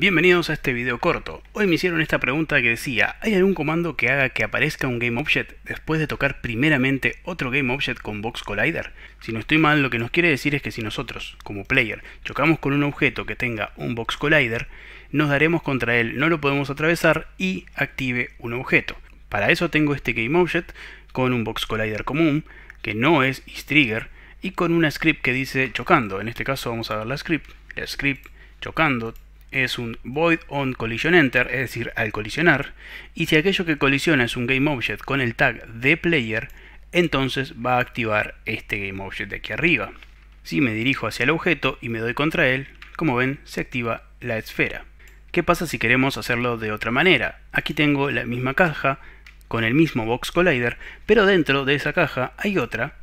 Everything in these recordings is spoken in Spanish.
Bienvenidos a este video corto. Hoy me hicieron esta pregunta que decía, ¿hay algún comando que haga que aparezca un GameObject después de tocar primeramente otro GameObject con Box Collider? Si no estoy mal, lo que nos quiere decir es que si nosotros, como player, chocamos con un objeto que tenga un Box Collider, nos daremos contra él, no lo podemos atravesar y active un objeto. Para eso tengo este GameObject con un Box Collider común, que no es trigger y con una script que dice chocando. En este caso vamos a ver la script, la script chocando es un void on collision enter, es decir, al colisionar, y si aquello que colisiona es un game object con el tag de player, entonces va a activar este GameObject de aquí arriba. Si me dirijo hacia el objeto y me doy contra él, como ven, se activa la esfera. ¿Qué pasa si queremos hacerlo de otra manera? Aquí tengo la misma caja con el mismo Box Collider, pero dentro de esa caja hay otra,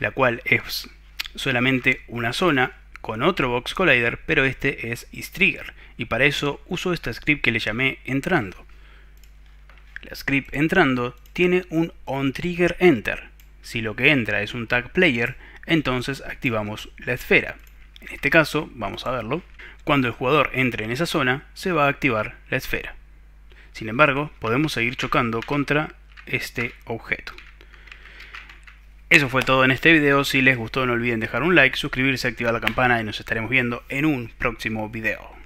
la cual es solamente una zona con otro Box Collider, pero este es Istrigger, y para eso uso esta script que le llamé entrando. La script entrando tiene un trigger enter. Si lo que entra es un tag player, entonces activamos la esfera. En este caso, vamos a verlo, cuando el jugador entre en esa zona, se va a activar la esfera. Sin embargo, podemos seguir chocando contra este objeto. Eso fue todo en este video, si les gustó no olviden dejar un like, suscribirse, activar la campana y nos estaremos viendo en un próximo video.